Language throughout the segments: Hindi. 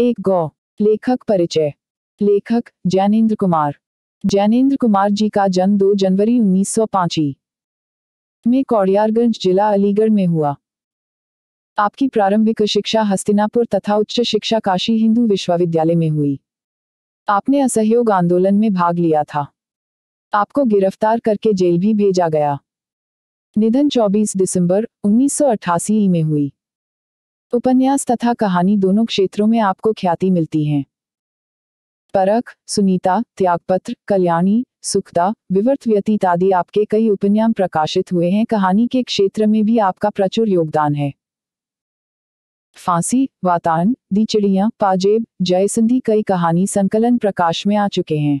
एक गौ लेखक परिचय लेखक जैनेन्द्र कुमार जैनेन्द्र कुमार जी का जन्म 2 जनवरी उन्नीस सौ में कौड़ियारगंज जिला अलीगढ़ में हुआ आपकी प्रारंभिक शिक्षा हस्तिनापुर तथा उच्च शिक्षा काशी हिंदू विश्वविद्यालय में हुई आपने असहयोग आंदोलन में भाग लिया था आपको गिरफ्तार करके जेल भी भेजा गया निधन 24 दिसंबर 1988 में हुई उपन्यास तथा कहानी दोनों क्षेत्रों में आपको ख्याति मिलती है परख सुनीता त्यागपत्र कल्याणी सुखदा विवर्त व्यतीत आदि आपके कई उपन्यास प्रकाशित हुए हैं कहानी के क्षेत्र में भी आपका प्रचुर योगदान है फांसी वातान दी चिड़िया पाजेब जयसिंधी कई कहानी संकलन प्रकाश में आ चुके हैं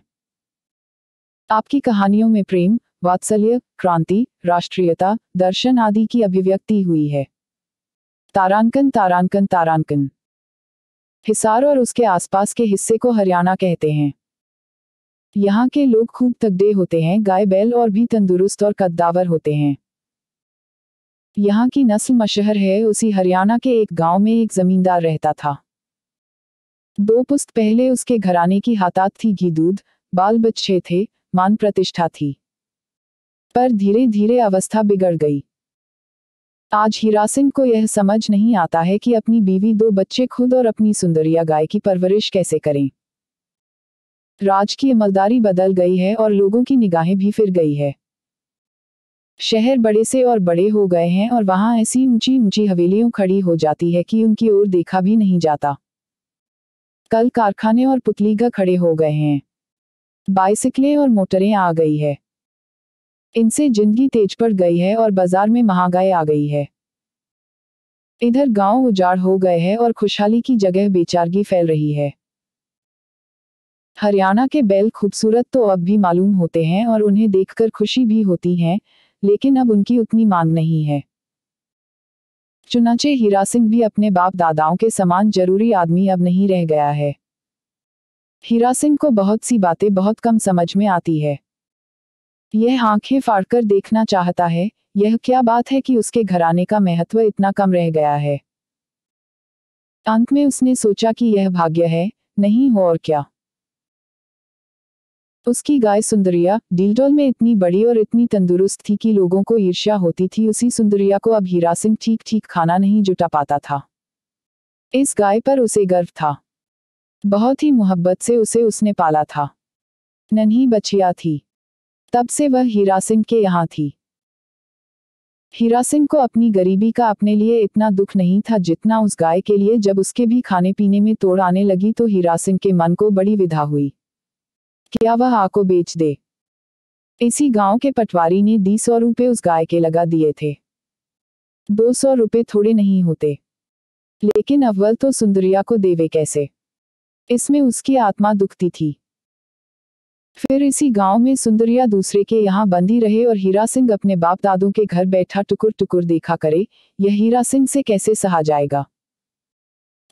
आपकी कहानियों में प्रेम वात्सल्य क्रांति राष्ट्रीयता दर्शन आदि की अभिव्यक्ति हुई है तारांकन तारांकन तारांकन हिसार और उसके आसपास के हिस्से को हरियाणा कहते हैं यहाँ के लोग खूब तगड़े होते हैं गाय बैल और भी तंदुरुस्त और कद्दावर होते हैं यहाँ की नस्ल मशहर है उसी हरियाणा के एक गांव में एक जमींदार रहता था दो पुस्त पहले उसके घराने की हातात थी घी दूध बाल बच्चे थे मान प्रतिष्ठा थी पर धीरे धीरे अवस्था बिगड़ गई आज हीरा सिंह को यह समझ नहीं आता है कि अपनी बीवी दो बच्चे खुद और अपनी सुंदरिया गाय की परवरिश कैसे करें राज की अमलदारी बदल गई है और लोगों की निगाहें भी फिर गई है शहर बड़े से और बड़े हो गए हैं और वहां ऐसी ऊंची ऊंची हवेलियों खड़ी हो जाती है कि उनकी ओर देखा भी नहीं जाता कल कारखाने और पुतलीगा खड़े हो गए हैं बाइसिकलें और मोटरें आ गई है इनसे जिंदगी तेज पड़ गई है और बाजार में महंगाई आ गई है इधर गांव उजाड़ हो गए हैं और खुशहाली की जगह बेचारगी फैल रही है हरियाणा के बैल खूबसूरत तो अब भी मालूम होते हैं और उन्हें देखकर खुशी भी होती है लेकिन अब उनकी उतनी मांग नहीं है चुनाचे हीरा सिंह भी अपने बाप दादाओं के समान जरूरी आदमी अब नहीं रह गया है हीरा सिंह को बहुत सी बातें बहुत कम समझ में आती है यह आंखें फाड़कर देखना चाहता है यह क्या बात है कि उसके घराने का महत्व इतना कम रह गया है अंत में उसने सोचा कि यह भाग्य है नहीं हो और क्या उसकी गाय सुंदरिया डीलडोल में इतनी बड़ी और इतनी तंदुरुस्त थी कि लोगों को ईर्ष्या होती थी उसी सुंदरिया को अब हीरा सिंह ठीक ठीक खाना नहीं जुटा पाता था इस गाय पर उसे गर्व था बहुत ही मोहब्बत से उसे उसने पाला था नन्ही बछिया थी तब से वह हीरा सिंह के यहाँ थी हीरा सिंह को अपनी गरीबी का अपने लिए इतना दुख नहीं था जितना उस गाय के लिए जब उसके भी खाने पीने में तोड़ आने लगी तो हीरा सिंह के मन को बड़ी विधा हुई क्या वह आको बेच दे इसी गांव के पटवारी ने दी सौ रुपये उस गाय के लगा दिए थे दो सौ रुपये थोड़े नहीं होते लेकिन अव्वल तो सुंदरिया को देवे कैसे इसमें उसकी आत्मा दुखती थी फिर इसी गांव में सुंदरिया दूसरे के यहाँ बंदी रहे और हीरा सिंह अपने बाप दादों के घर बैठा टुकुर टुकुर देखा करे यह हीरा सिंह से कैसे सहा जाएगा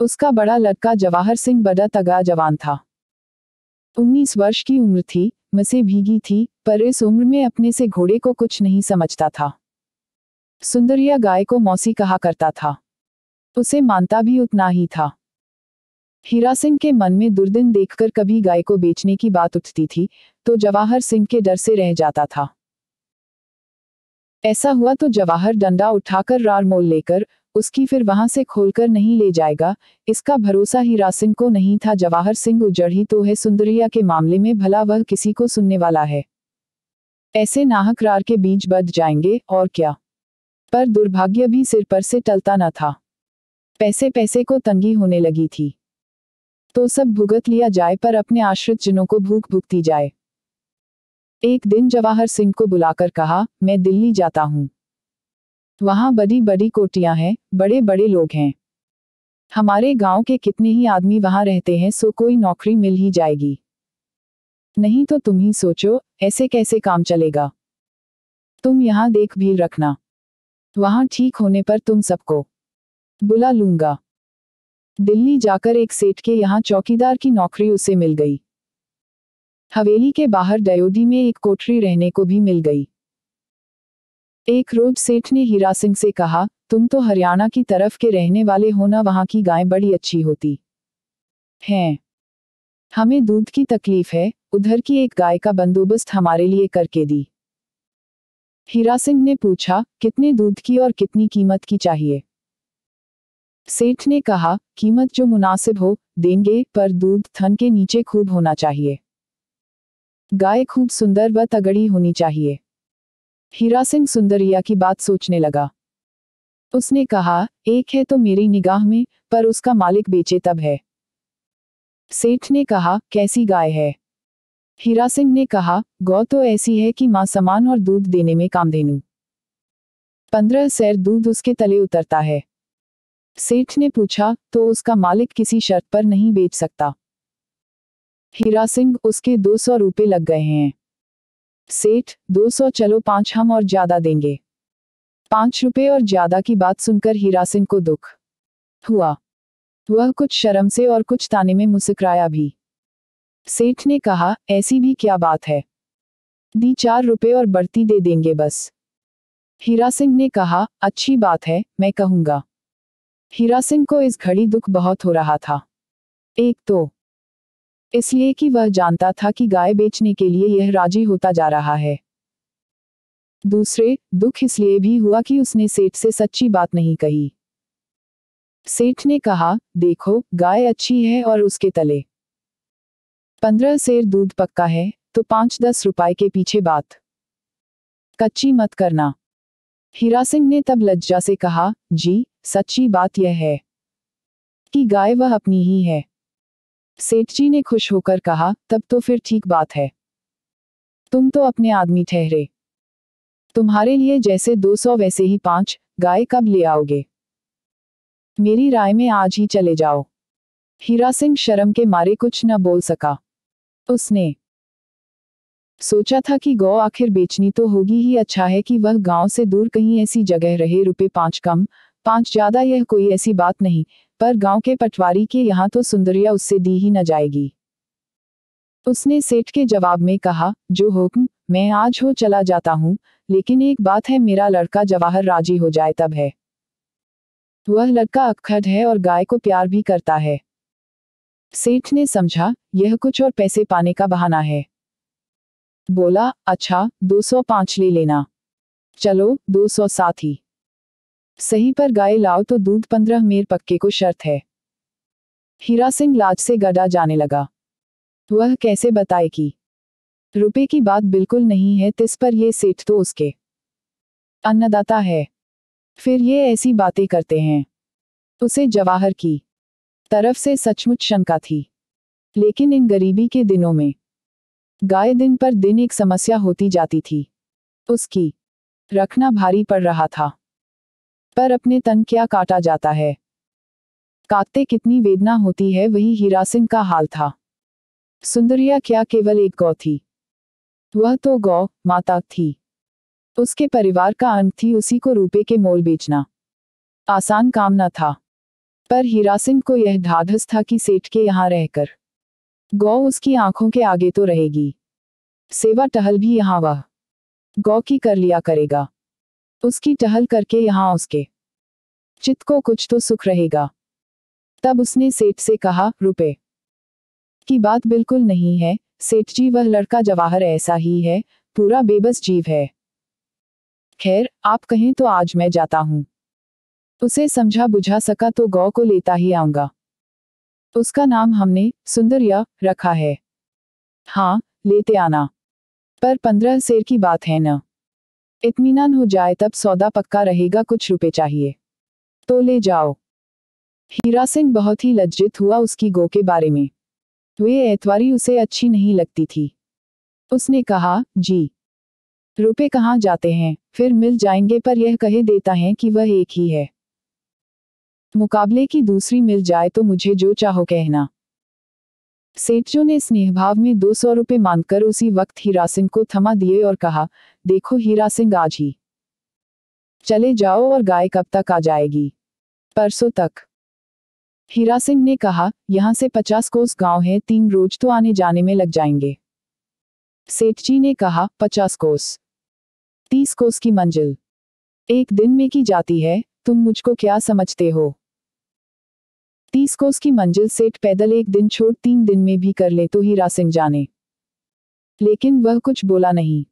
उसका बड़ा लड़का जवाहर सिंह बड़ा तगा जवान था उन्नीस वर्ष की उम्र थी मसे भीगी थी पर इस उम्र में अपने से घोड़े को कुछ नहीं समझता था सुंदरिया गाय को मौसी कहा करता था उसे मानता भी उतना ही था हीरा सिंह के मन में दुर्दिन देखकर कभी गाय को बेचने की बात उठती थी तो जवाहर सिंह के डर से रह जाता था ऐसा हुआ तो जवाहर डंडा उठाकर रार मोल लेकर उसकी फिर वहां से खोलकर नहीं ले जाएगा इसका भरोसा हीरा सिंह को नहीं था जवाहर सिंह उजड़ ही तो है सुंदरिया के मामले में भला वह किसी को सुनने वाला है ऐसे नाहक रार के बीच बद जाएंगे और क्या पर दुर्भाग्य भी सिर पर से टलता न था पैसे पैसे को तंगी होने लगी थी तो सब भुगत लिया जाए पर अपने आश्रित जनों को भूख भुगती जाए एक दिन जवाहर सिंह को बुलाकर कहा मैं दिल्ली जाता हूं वहां बड़ी बड़ी कोटियां हैं बड़े बड़े लोग हैं हमारे गांव के कितने ही आदमी वहां रहते हैं सो कोई नौकरी मिल ही जाएगी नहीं तो तुम ही सोचो ऐसे कैसे काम चलेगा तुम यहां देख भी रखना वहां ठीक होने पर तुम सबको बुला लूंगा दिल्ली जाकर एक सेठ के यहाँ चौकीदार की नौकरी उसे मिल गई हवेली के बाहर डयोडी में एक कोठरी रहने को भी मिल गई एक रोज सेठ ने हीरा सिंह से कहा तुम तो हरियाणा की तरफ के रहने वाले हो ना वहां की गायें बड़ी अच्छी होती हैं हमें दूध की तकलीफ है उधर की एक गाय का बंदोबस्त हमारे लिए करके दी हीरा सिंह ने पूछा कितने दूध की और कितनी कीमत की चाहिए सेठ ने कहा कीमत जो मुनासिब हो देंगे पर दूध थन के नीचे खूब होना चाहिए गाय खूब सुंदर व तगड़ी होनी चाहिए हीरा सिंह सुंदरिया की बात सोचने लगा उसने कहा एक है तो मेरी निगाह में पर उसका मालिक बेचे तब है सेठ ने कहा कैसी गाय है हीरा सिंह ने कहा गौ तो ऐसी है कि माँ समान और दूध देने में काम देनू पंद्रह सैर दूध उसके तले उतरता है सेठ ने पूछा तो उसका मालिक किसी शर्त पर नहीं बेच सकता हीरा सिंह उसके दो सौ रुपये लग गए हैं सेठ दो सौ चलो पांच हम और ज्यादा देंगे पांच रुपये और ज्यादा की बात सुनकर हीरा सिंह को दुख हुआ वह कुछ शर्म से और कुछ ताने में मुस्कराया भी सेठ ने कहा ऐसी भी क्या बात है दी चार रुपये और बढ़ती दे देंगे बस हीरा सिंह ने कहा अच्छी बात है मैं कहूंगा हीरा सिंह को इस घड़ी दुख बहुत हो रहा था एक तो इसलिए कि वह जानता था कि गाय बेचने के लिए यह राजी होता जा रहा है दूसरे दुख इसलिए भी हुआ कि उसने सेठ से सच्ची बात नहीं कही सेठ ने कहा देखो गाय अच्छी है और उसके तले पंद्रह सेर दूध पक्का है तो पांच दस रुपए के पीछे बात कच्ची मत करना हीरा सिंह ने तब लज्जा से कहा जी सच्ची बात यह है कि गाय वह अपनी ही है सेठ जी ने खुश होकर कहा तब तो फिर ठीक बात है तुम तो अपने आदमी ठहरे तुम्हारे लिए जैसे दो सौ वैसे ही पांच गाय कब ले आओगे मेरी राय में आज ही चले जाओ हीरा सिंह शर्म के मारे कुछ न बोल सका उसने सोचा था कि गौ आखिर बेचनी तो होगी ही अच्छा है कि वह गांव से दूर कहीं ऐसी जगह रहे रुपए पांच कम पांच ज्यादा यह कोई ऐसी बात नहीं पर गांव के पटवारी के यहाँ तो सुंदरिया उससे दी ही न जाएगी उसने सेठ के जवाब में कहा जो हुक्म मैं आज हो चला जाता हूँ लेकिन एक बात है मेरा लड़का जवाहर राजी हो जाए तब है वह लड़का अक्खड़ है और गाय को प्यार भी करता है सेठ ने समझा यह कुछ और पैसे पाने का बहाना है बोला अच्छा 205 ले लेना चलो 207 ही सही पर गाय लाओ तो दूध पंद्रह मेर पक्के को शर्त है हीरा सिंह लाज से गड़ा जाने लगा वह कैसे बताए कि रुपए की बात बिल्कुल नहीं है तिस पर ये सेठ तो उसके अन्नदाता है फिर ये ऐसी बातें करते हैं उसे जवाहर की तरफ से सचमुच शंका थी लेकिन इन गरीबी के दिनों में गाय दिन पर दिन एक समस्या होती जाती थी उसकी रखना भारी पड़ रहा था पर अपने तन क्या काटा जाता है काटते कितनी वेदना होती है वही हीरा सिंह का हाल था सुंदरिया क्या केवल एक गौ थी वह तो गौ माता थी उसके परिवार का अंग थी उसी को रुपए के मोल बेचना आसान काम न था पर हीरा सिंह को यह ढाढ़स था कि सेठ के यहाँ रहकर गौ उसकी आंखों के आगे तो रहेगी सेवा टहल भी यहाँ वह गौ की कर लिया करेगा उसकी टहल करके यहाँ उसके चित को कुछ तो सुख रहेगा तब उसने सेठ से कहा रुपए की बात बिल्कुल नहीं है सेठ जी वह लड़का जवाहर ऐसा ही है पूरा बेबस जीव है खैर आप कहें तो आज मैं जाता हूं उसे समझा बुझा सका तो गौ को लेता ही आऊंगा उसका नाम हमने सुंदरिया रखा है हाँ लेते आना पर पंद्रह शेर की बात है ना इतमान हो जाए तब सौदा पक्का रहेगा कुछ रुपए चाहिए तो ले जाओ हीरा सिंह बहुत ही लज्जित हुआ उसकी गो के बारे में वे एतवारी उसे अच्छी नहीं लगती थी उसने कहा जी रुपए कहाँ जाते हैं फिर मिल जाएंगे पर यह कहे देता है कि वह एक ही है मुकाबले की दूसरी मिल जाए तो मुझे जो चाहो कहना सेठजो ने स्नेहभाव में दो सौ रुपये मानकर उसी वक्त हीरा सिंह को थमा दिए और कहा देखो हीरा सिंह आज ही चले जाओ और गाय कब तक आ जाएगी परसों तक हीरा सिंह ने कहा यहाँ से पचास कोस गांव है तीन रोज तो आने जाने में लग जाएंगे सेठ जी ने कहा पचास कोस तीस कोस की मंजिल एक दिन में की जाती है तुम मुझको क्या समझते हो तीस कोस की मंजिल सेठ पैदल एक दिन छोड़ तीन दिन में भी कर ले तो हीरा सिंह जाने लेकिन वह कुछ बोला नहीं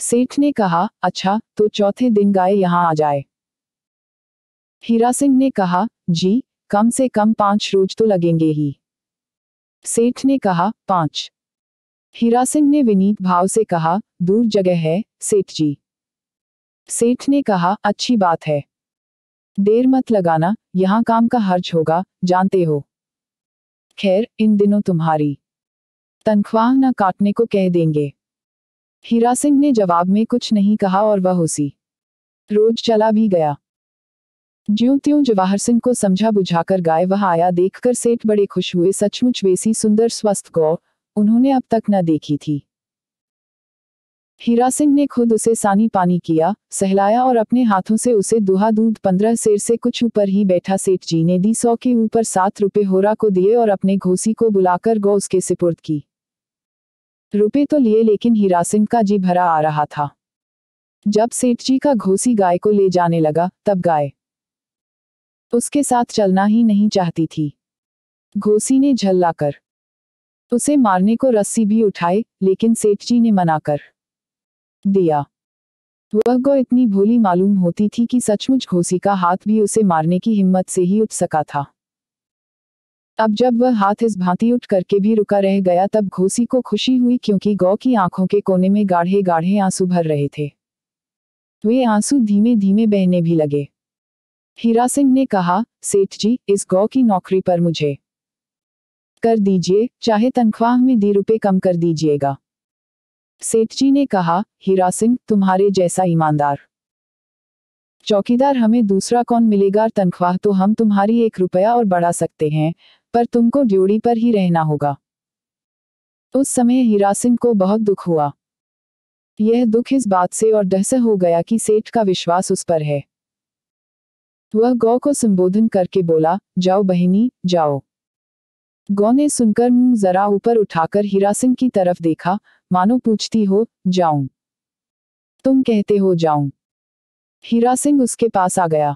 सेठ ने कहा अच्छा तो चौथे दिन गाय यहां आ जाए हीरा सिंह ने कहा जी कम से कम पांच रोज तो लगेंगे ही सेठ ने कहा पांच हीरा सिंह ने विनीत भाव से कहा दूर जगह है सेठ जी सेठ ने कहा अच्छी बात है देर मत लगाना यहाँ काम का हर्ज होगा जानते हो खैर इन दिनों तुम्हारी तनख्वाह न काटने को कह देंगे हीरा सिंह ने जवाब में कुछ नहीं कहा और वह उसी रोज चला भी गया ज्यों त्यों जवाहर सिंह को समझा बुझाकर गाय वह आया देखकर सेठ बड़े खुश हुए सचमुच वैसी सुंदर स्वस्थ गौ उन्होंने अब तक न देखी थी हीरा सिंह ने खुद उसे सानी पानी किया सहलाया और अपने हाथों से उसे दुहा दूध पंद्रह सेर से कुछ ऊपर ही बैठा सेठ जी ने दी सौ के ऊपर सात रुपए होरा को दिए और अपने घोसी को बुलाकर गौ उसके सिपुर्द की रुपए तो लिए लेकिन हीरा सिंह का जी भरा आ रहा था जब सेठ जी का घोसी गाय को ले जाने लगा तब गाय उसके साथ चलना ही नहीं चाहती थी घोसी ने झल्ला कर उसे मारने को रस्सी भी उठाई लेकिन सेठ जी ने मना कर दिया वह गो इतनी भोली मालूम होती थी कि सचमुच घोसी का हाथ भी उसे मारने की हिम्मत से ही उठ सका था अब जब वह हाथ इस भांति उठ करके भी रुका रह गया तब घोसी को खुशी हुई क्योंकि गौ की आंखों के कोने में गाढ़े गाढ़े आंसू भर रहे थे वे आंसू धीमे धीमे बहने भी लगे हीरा सिंह ने कहा सेठ जी इस गौ की नौकरी पर मुझे कर दीजिए चाहे तनख्वाह में दी रुपये कम कर दीजिएगा सेठ जी ने कहा हीरा सिंह तुम्हारे जैसा ईमानदार चौकीदार हमें दूसरा कौन मिलेगा तनख्वाह तो हम तुम्हारी एक रुपया और बढ़ा सकते हैं पर तुमको ड्योड़ी पर ही रहना होगा उस समय हीरा सिंह को बहुत दुख हुआ यह दुख इस बात से और डहस हो गया कि सेठ का विश्वास उस पर है वह गौ को संबोधन करके बोला जाओ बहिनी जाओ गौ ने सुनकर मुंह जरा ऊपर उठाकर हीरा सिंह की तरफ देखा मानो पूछती हो जाऊं तुम कहते हो जाऊं हीरा सिंह उसके पास आ गया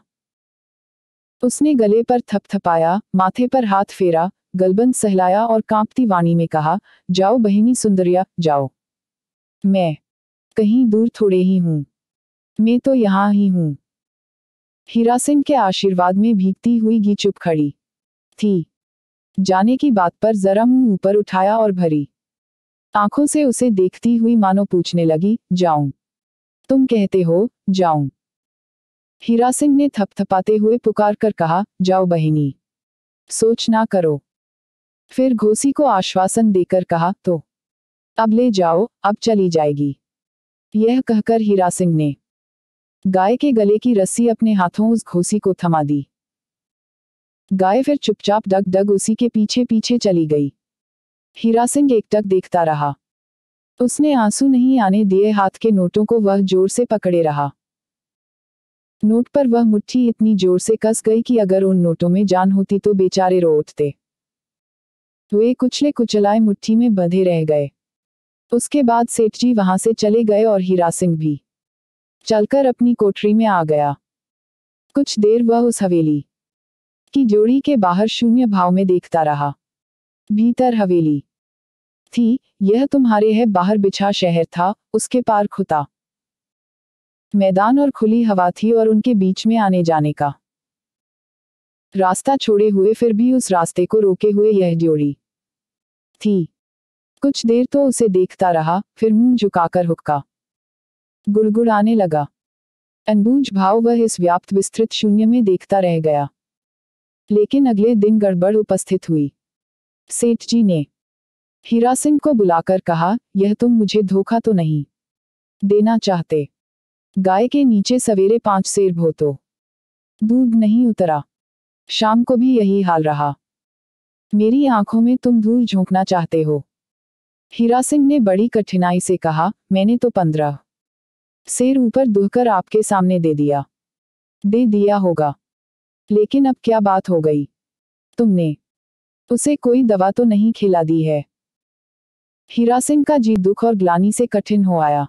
उसने गले पर थपथपाया माथे पर हाथ फेरा गलबंद सहलाया और कांपती वाणी में कहा जाओ बहिनी सुंदरिया जाओ मैं कहीं दूर थोड़े ही हूं मैं तो यहां ही हूं हीरा सिंह के आशीर्वाद में भीगती हुई घी चुप खड़ी थी जाने की बात पर जरा मुंह ऊपर उठाया और भरी आंखों से उसे देखती हुई मानो पूछने लगी जाऊं तुम कहते हो जाऊं हीरा सिंह ने थपथपाते हुए पुकार कर कहा जाओ बहिनी सोच ना करो फिर घोसी को आश्वासन देकर कहा तो अब ले जाओ अब चली जाएगी यह कहकर हीरा सिंह ने गाय के गले की रस्सी अपने हाथों उस घोसी को थमा दी गाय फिर चुपचाप डग डग उसी के पीछे पीछे चली गई हीरा सिंह एकटक देखता रहा उसने आंसू नहीं आने दिए हाथ के नोटों को वह जोर से पकड़े रहा नोट पर वह मुट्ठी इतनी जोर से कस गई कि अगर उन नोटों में जान होती तो बेचारे रो उठते वे कुचले कुचलाए मुट्ठी में बंधे रह गए उसके बाद सेठ जी वहां से चले गए और हीरा सिंह भी चलकर अपनी कोठरी में आ गया कुछ देर वह उस हवेली की जोड़ी के बाहर शून्य भाव में देखता रहा भीतर हवेली थी यह तुम्हारे है बाहर बिछा शहर था उसके पार खुता मैदान और खुली हवा थी और उनके बीच में आने जाने का रास्ता छोड़े हुए फिर भी उस रास्ते को रोके हुए यह जोड़ी थी कुछ देर तो उसे देखता रहा फिर मुंह झुकाकर हुक्का गुड़गुड़ाने लगा अनबूझ भाव वह इस व्याप्त विस्तृत शून्य में देखता रह गया लेकिन अगले दिन गड़बड़ उपस्थित हुई सेठ जी ने हीरा सिंह को बुलाकर कहा यह तुम मुझे धोखा तो नहीं देना चाहते गाय के नीचे सवेरे पांच सेर तो दूध नहीं उतरा शाम को भी यही हाल रहा मेरी आंखों में तुम धूल झोंकना चाहते हो हीरा सिंह ने बड़ी कठिनाई से कहा मैंने तो पंद्रह सेर ऊपर दुहकर आपके सामने दे दिया दे दिया होगा लेकिन अब क्या बात हो गई तुमने उसे कोई दवा तो नहीं खिला दी है हीरा सिंह का जी दुख और ग्लानी से कठिन हो आया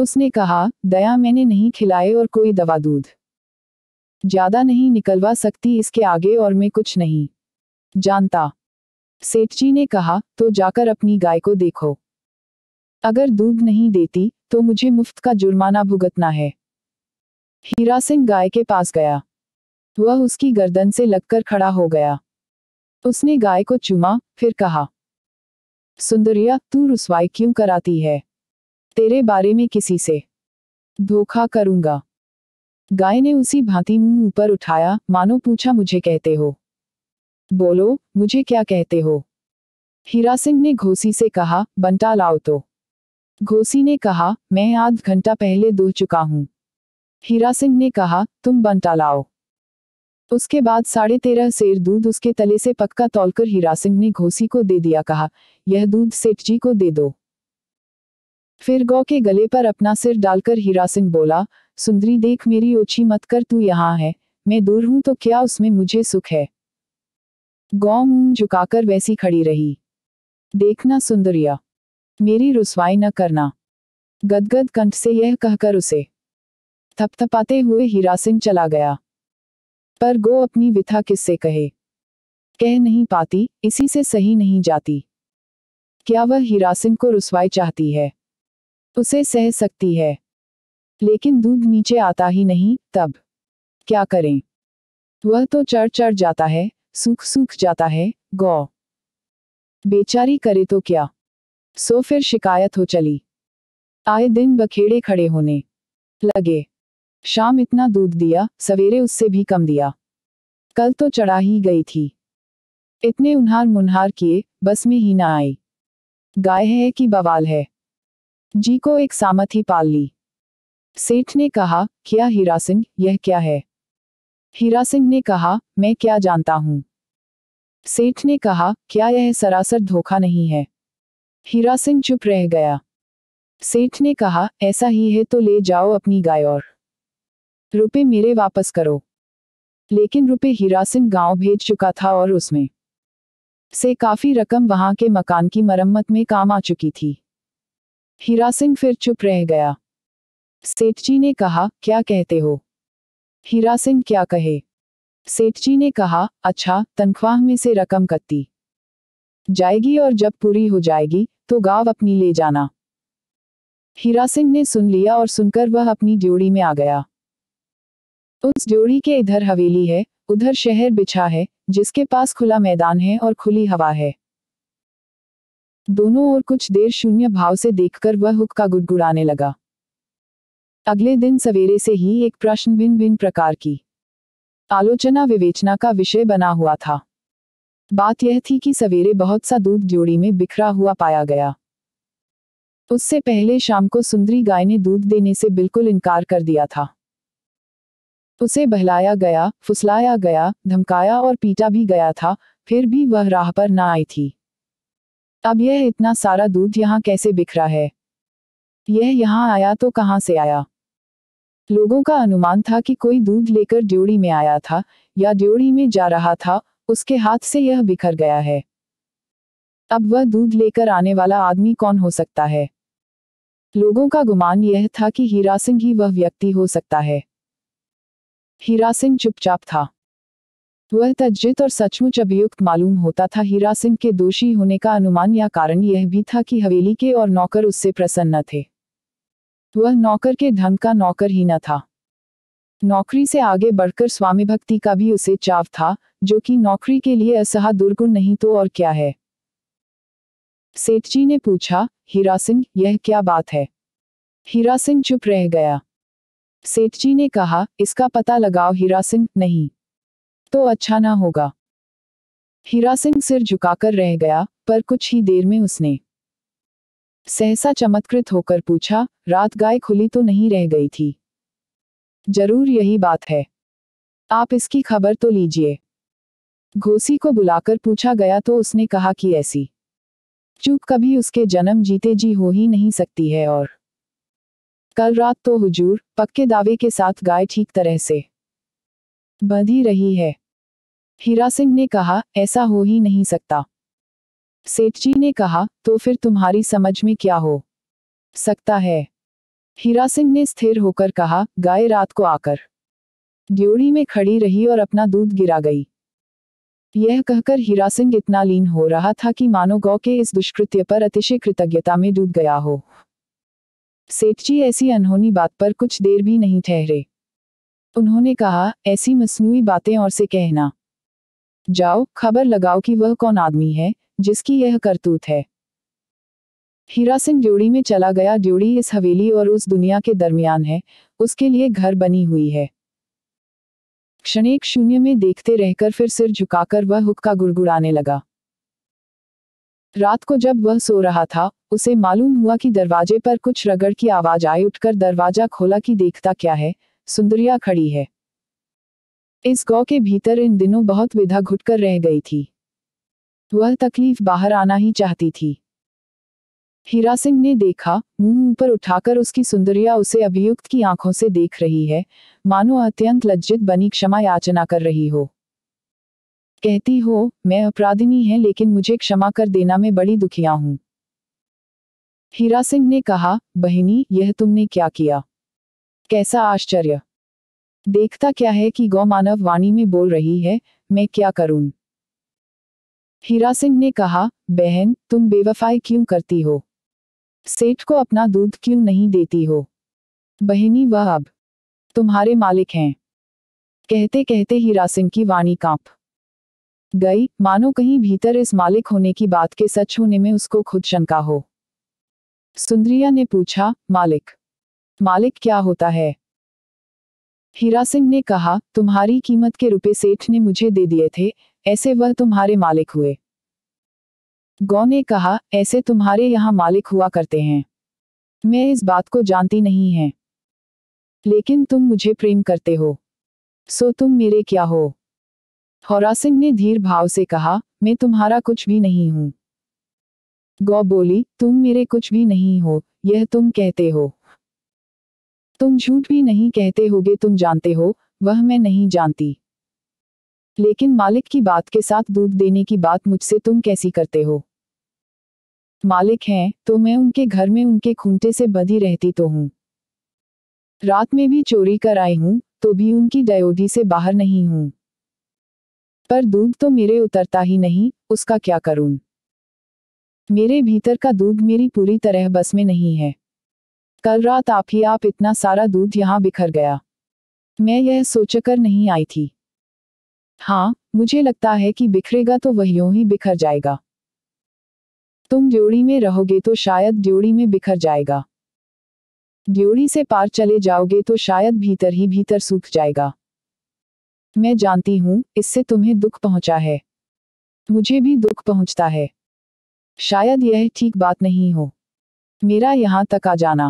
उसने कहा दया मैंने नहीं खिलाए और कोई दवा दूध ज्यादा नहीं निकलवा सकती इसके आगे और मैं कुछ नहीं जानता सेठ जी ने कहा तो जाकर अपनी गाय को देखो अगर दूध नहीं देती तो मुझे मुफ्त का जुर्माना भुगतना है हीरा सिंह गाय के पास गया वह उसकी गर्दन से लगकर खड़ा हो गया उसने गाय को चुमा फिर कहा सुंदरिया तू रसवाई क्यों कराती है तेरे बारे में किसी से धोखा करूंगा गाय ने उसी भांति मुंह ऊपर उठाया मानो पूछा मुझे कहते हो बोलो मुझे क्या कहते हो हीरा सिंह ने घोसी से कहा बंटा लाओ तो घोसी ने कहा मैं आध घंटा पहले दो चुका हूं हीरा सिंह ने कहा तुम बंटा लाओ उसके बाद साढ़े तेरह सेर दूध उसके तले से पक्का तौलकर हीरा सिंह ने घोसी को दे दिया कहा यह दूध सेठ जी को दे दो फिर गौ के गले पर अपना सिर डालकर हीरा सिंह बोला सुंदरी देख मेरी ओछी मत कर तू यहाँ है मैं दूर हूं तो क्या उसमें मुझे सुख है गौ मुंह झुकाकर वैसी खड़ी रही देखना सुंदरिया मेरी रुसवाई न करना गदगद कंठ से यह कहकर उसे थपथपाते हुए हीरा सिंह चला गया पर गो अपनी विथा किससे कहे कह नहीं पाती इसी से सही नहीं जाती क्या वह हिरासिन को रुसवाई चाहती है उसे सह सकती है लेकिन दूध नीचे आता ही नहीं तब क्या करें वह तो चढ़ चढ़ जाता है सूख सूख जाता है गौ बेचारी करे तो क्या सो फिर शिकायत हो चली आए दिन बखेड़े खड़े होने लगे शाम इतना दूध दिया सवेरे उससे भी कम दिया कल तो चढ़ा ही गई थी इतने उन्हार मुनहार किए बस में ही ना आई गाय है कि बवाल है जी को एक सामत ही पाल ली सेठ ने कहा क्या हीरा सिंह यह क्या है हीरा सिंह ने कहा मैं क्या जानता हूं सेठ ने कहा क्या यह सरासर धोखा नहीं है हीरा सिंह चुप रह गया सेठ ने कहा ऐसा ही है तो ले जाओ अपनी गाय और रुपए मेरे वापस करो लेकिन रुपए हिरासिन गांव भेज चुका था और उसमें से काफी रकम वहां के मकान की मरम्मत में काम आ चुकी थी हीरा सिंह फिर चुप रह गया सेठ जी ने कहा क्या कहते हो हीरा सिंह क्या कहे सेठ जी ने कहा अच्छा तनख्वाह में से रकम कत्ती जाएगी और जब पूरी हो जाएगी तो गांव अपनी ले जाना हीरा सिंह ने सुन लिया और सुनकर वह अपनी ड्योड़ी में आ गया उस ड्योरी के इधर हवेली है उधर शहर बिछा है जिसके पास खुला मैदान है और खुली हवा है दोनों ओर कुछ देर शून्य भाव से देखकर वह हुक्का गुड़गुड़ाने लगा अगले दिन सवेरे से ही एक प्रश्न भिन्न भिन्न प्रकार की आलोचना विवेचना का विषय बना हुआ था बात यह थी कि सवेरे बहुत सा दूध जोड़ी में बिखरा हुआ पाया गया उससे पहले शाम को सुंदरी गाय ने दूध देने से बिल्कुल इनकार कर दिया था उसे बहलाया गया फुसलाया गया धमकाया और पीटा भी गया था फिर भी वह राह पर ना आई थी अब यह इतना सारा दूध यहाँ कैसे बिखरा है यह यहाँ आया तो कहाँ से आया लोगों का अनुमान था कि कोई दूध लेकर ड्योड़ी में आया था या ड्योड़ी में जा रहा था उसके हाथ से यह बिखर गया है अब वह दूध लेकर आने वाला आदमी कौन हो सकता है लोगों का गुमान यह था कि हीरा सिंह ही वह व्यक्ति हो सकता है हीरा सिंह चुपचाप था वह तज्जित और सचमुच अभियुक्त मालूम होता था हीरा सिंह के दोषी होने का अनुमान या कारण यह भी था कि हवेली के और नौकर उससे प्रसन्न न थे वह नौकर के ढंग का नौकर ही न था नौकरी से आगे बढ़कर स्वामी भक्ति का भी उसे चाव था जो कि नौकरी के लिए असहा दुर्गुण नहीं तो और क्या है सेठ जी ने पूछा हीरा सिंह यह क्या बात है हीरा सिंह चुप रह गया सेठ जी ने कहा इसका पता लगाओ हीरा सिंह नहीं तो अच्छा ना होगा हीरा सिंह सिर झुकाकर रह गया पर कुछ ही देर में उसने सहसा चमत्कृत होकर पूछा रात गाय खुली तो नहीं रह गई थी जरूर यही बात है आप इसकी खबर तो लीजिए घोसी को बुलाकर पूछा गया तो उसने कहा कि ऐसी चूक कभी उसके जन्म जीते जी हो ही नहीं सकती है और कल रात तो हुजूर पक्के दावे के साथ गाय ठीक तरह से बंधी रही है हीरा सिंह ने कहा ऐसा हो ही नहीं सकता सेठ जी ने कहा तो फिर तुम्हारी समझ में क्या हो सकता है हीरा सिंह ने स्थिर होकर कहा गाय रात को आकर ड्योड़ी में खड़ी रही और अपना दूध गिरा गई यह कहकर हीरा सिंह इतना लीन हो रहा था कि मानो गौ के इस दुष्कृत्य पर अतिशय कृतज्ञता में डूब गया हो सेठ जी ऐसी अनहोनी बात पर कुछ देर भी नहीं ठहरे उन्होंने कहा ऐसी मसनू बातें और से कहना जाओ खबर लगाओ कि वह कौन आदमी है जिसकी यह करतूत है हीरा सिंह ड्योड़ी में चला गया ड्योड़ी इस हवेली और उस दुनिया के दरमियान है उसके लिए घर बनी हुई है क्षणिक शून्य में देखते रहकर फिर सिर झुकाकर वह हुक्का गुड़गुड़ाने लगा रात को जब वह सो रहा था उसे मालूम हुआ कि दरवाजे पर कुछ रगड़ की आवाज आई उठकर दरवाजा खोला कि देखता क्या है सुंदरिया खड़ी है इस गौ के भीतर इन दिनों बहुत विधा घुटकर रह गई थी वह तकलीफ बाहर आना ही चाहती थी हीरा सिंह ने देखा मुंह ऊपर उठाकर उसकी सुंदरिया उसे अभियुक्त की आंखों से देख रही है मानो अत्यंत लज्जित बनी क्षमा याचना कर रही हो कहती हो मैं अपराधिनी है लेकिन मुझे क्षमा कर देना मैं बड़ी दुखिया हूं हीरा सिंह ने कहा बहिनी यह तुमने क्या किया कैसा आश्चर्य देखता क्या है कि गौ मानव वाणी में बोल रही है मैं क्या करूं हीरा सिंह ने कहा बहन तुम बेवफाई क्यों करती हो सेठ को अपना दूध क्यों नहीं देती हो बहिनी वह अब तुम्हारे मालिक हैं कहते कहते हीरा सिंह की वाणी कांप गई मानो कहीं भीतर इस मालिक होने की बात के सच होने में उसको खुद शंका हो सुंदरिया ने पूछा मालिक मालिक क्या होता है हीरा सिंह ने कहा तुम्हारी कीमत के रुपए सेठ ने मुझे दे दिए थे ऐसे वह तुम्हारे मालिक हुए गौ ने कहा ऐसे तुम्हारे यहाँ मालिक हुआ करते हैं मैं इस बात को जानती नहीं है लेकिन तुम मुझे प्रेम करते हो सो तुम मेरे क्या हो हौरा सिंह ने धीर भाव से कहा मैं तुम्हारा कुछ भी नहीं हूं गौ बोली तुम मेरे कुछ भी नहीं हो यह तुम कहते हो तुम झूठ भी नहीं कहते होगे तुम जानते हो वह मैं नहीं जानती लेकिन मालिक की बात के साथ दूध देने की बात मुझसे तुम कैसी करते हो मालिक हैं तो मैं उनके घर में उनके खूंटे से बधी रहती तो हूं रात में भी चोरी कर आई हूं तो भी उनकी डयोडी से बाहर नहीं हूं पर दूध तो मेरे उतरता ही नहीं उसका क्या करूं मेरे भीतर का दूध मेरी पूरी तरह बस में नहीं है कल रात आप ही आप इतना सारा दूध यहाँ बिखर गया मैं यह सोचकर नहीं आई थी हाँ मुझे लगता है कि बिखरेगा तो वह यूं ही बिखर जाएगा तुम ड्योड़ी में रहोगे तो शायद ड्योड़ी में बिखर जाएगा ड्योड़ी से पार चले जाओगे तो शायद भीतर ही भीतर सूख जाएगा मैं जानती हूं इससे तुम्हें दुख पहुंचा है मुझे भी दुख पहुंचता है शायद यह ठीक बात नहीं हो मेरा यहाँ तक आ जाना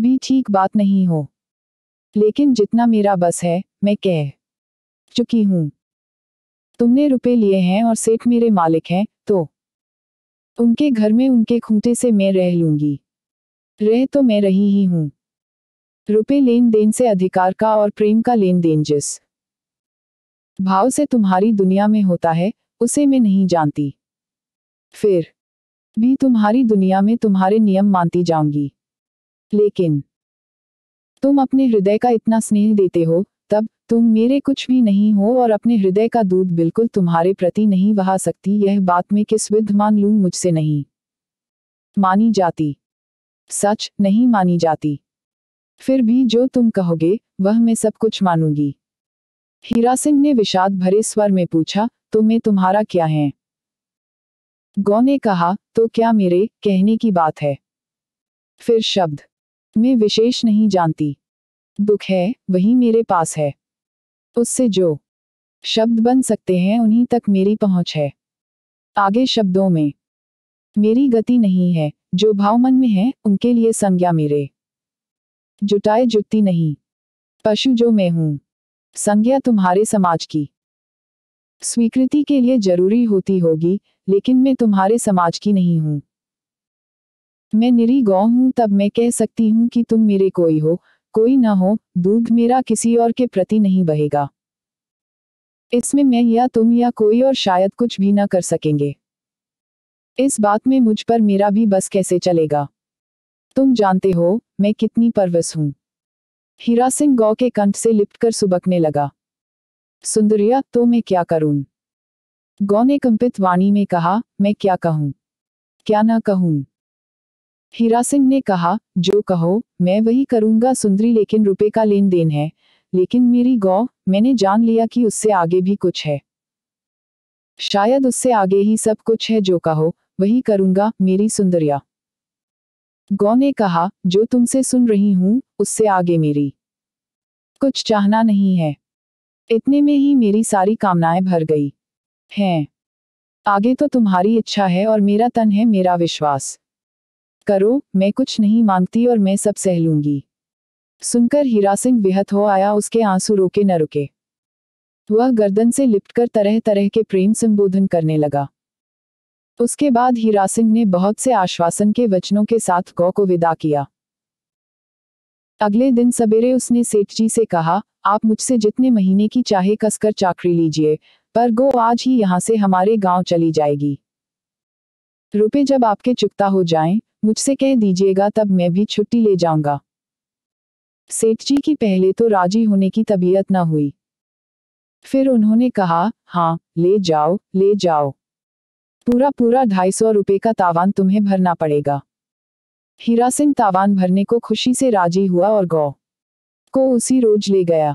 भी ठीक बात नहीं हो लेकिन जितना मेरा बस है मैं कह चुकी हूँ तुमने रुपए लिए हैं और सेठ मेरे मालिक हैं तो उनके घर में उनके खूंटे से मैं रह लूंगी रह तो मैं रही ही हूँ रुपए लेन देन से अधिकार का और प्रेम का लेन देन जिस भाव से तुम्हारी दुनिया में होता है उसे मैं नहीं जानती फिर भी तुम्हारी दुनिया में तुम्हारे नियम मानती जाऊंगी लेकिन तुम अपने हृदय का इतना स्नेह देते हो तब तुम मेरे कुछ भी नहीं हो और अपने हृदय का दूध बिल्कुल तुम्हारे प्रति नहीं बहा सकती यह बात मैं किस विद मान लू मुझसे नहीं मानी जाती सच नहीं मानी जाती फिर भी जो तुम कहोगे वह मैं सब कुछ मानूंगी हीरा सिंह ने विषाद भरे स्वर में पूछा तो मैं तुम्हारा क्या है गौ ने कहा तो क्या मेरे कहने की बात है फिर शब्द मैं विशेष नहीं जानती दुख है वही मेरे पास है उससे जो शब्द बन सकते हैं उन्हीं तक मेरी पहुंच है आगे शब्दों में मेरी गति नहीं है जो भाव मन में है उनके लिए संज्ञा मेरे जुटाए जुटती नहीं पशु जो मैं हूं संज्ञा तुम्हारे समाज की स्वीकृति के लिए जरूरी होती होगी लेकिन मैं तुम्हारे समाज की नहीं हूं मैं निरी गौ हूं तब मैं कह सकती हूं कि तुम मेरे कोई हो कोई ना हो दूध मेरा किसी और के प्रति नहीं बहेगा इसमें मैं या तुम या कोई और शायद कुछ भी ना कर सकेंगे इस बात में मुझ पर मेरा भी बस कैसे चलेगा तुम जानते हो मैं कितनी परवस हूं हीरा सिंह गौ के कंठ से लिपटकर सुबकने लगा सुंदरिया तो मैं क्या करूं गौ ने कंपित वाणी में कहा मैं क्या कहूं क्या ना कहूं हीरा सिंह ने कहा जो कहो मैं वही करूंगा सुंदरी लेकिन रुपए का लेन देन है लेकिन मेरी गौ मैंने जान लिया कि उससे आगे भी कुछ है शायद उससे आगे ही सब कुछ है जो कहो वही करूंगा मेरी सुंदरिया गौ ने कहा जो तुमसे सुन रही हूं उससे आगे मेरी कुछ चाहना नहीं है इतने में ही मेरी सारी कामनाएं भर गई हैं आगे तो तुम्हारी इच्छा है और मेरा तन है मेरा विश्वास करो मैं कुछ नहीं मांगती और मैं सब सह लूंगी सुनकर हीरा सिंह बेहद हो आया उसके आंसू रोके न रुके वह गर्दन से लिपटकर तरह तरह के प्रेम संबोधन करने लगा उसके बाद हीरा सिंह ने बहुत से आश्वासन के वचनों के साथ गौ को विदा किया अगले दिन सवेरे उसने सेठ जी से कहा आप मुझसे जितने महीने की चाहे कसकर चाकरी लीजिए पर गो आज ही यहाँ से हमारे गांव चली जाएगी रुपए जब आपके चुकता हो जाएं, मुझसे कह दीजिएगा तब मैं भी छुट्टी ले जाऊंगा सेठ जी की पहले तो राजी होने की तबीयत न हुई फिर उन्होंने कहा हाँ ले जाओ ले जाओ पूरा पूरा ढाई सौ रुपये का तावान तुम्हें भरना पड़ेगा हीरा सिंह तावान भरने को खुशी से राजी हुआ और गौ को उसी रोज ले गया